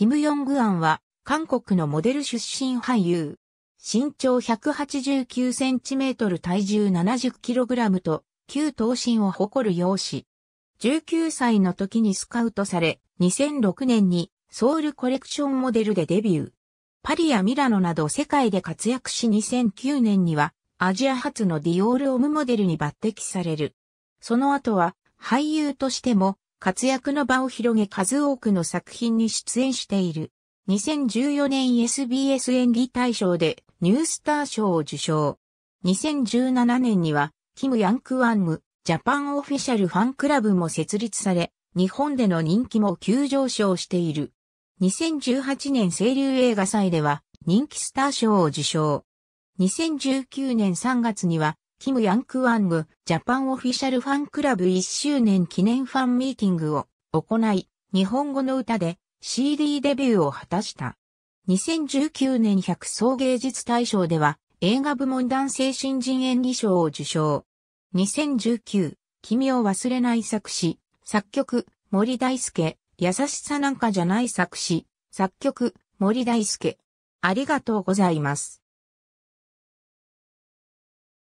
キム・ヨングアンは、韓国のモデル出身俳優。身長1 8 9トル体重7 0ラムと、旧頭身を誇る容姿。19歳の時にスカウトされ、2006年にソウルコレクションモデルでデビュー。パリやミラノなど世界で活躍し2009年にはアジア初のディオールオムモデルに抜擢される。その後は俳優としても活躍の場を広げ数多くの作品に出演している。2014年 SBS 演技大賞でニュースター賞を受賞。2017年には、キム・ヤンクワンム、ジャパンオフィシャルファンクラブも設立され、日本での人気も急上昇している。2018年清流映画祭では人気スター賞を受賞。2019年3月にはキム・ヤンクワング、ジャパンオフィシャルファンクラブ1周年記念ファンミーティングを行い、日本語の歌で CD デビューを果たした。2019年百総芸術大賞では映画部門男性新人演技賞を受賞。2019、君を忘れない作詞、作曲、森大輔、優しさなんかじゃない作詞、作曲、森大輔。ありがとうございます。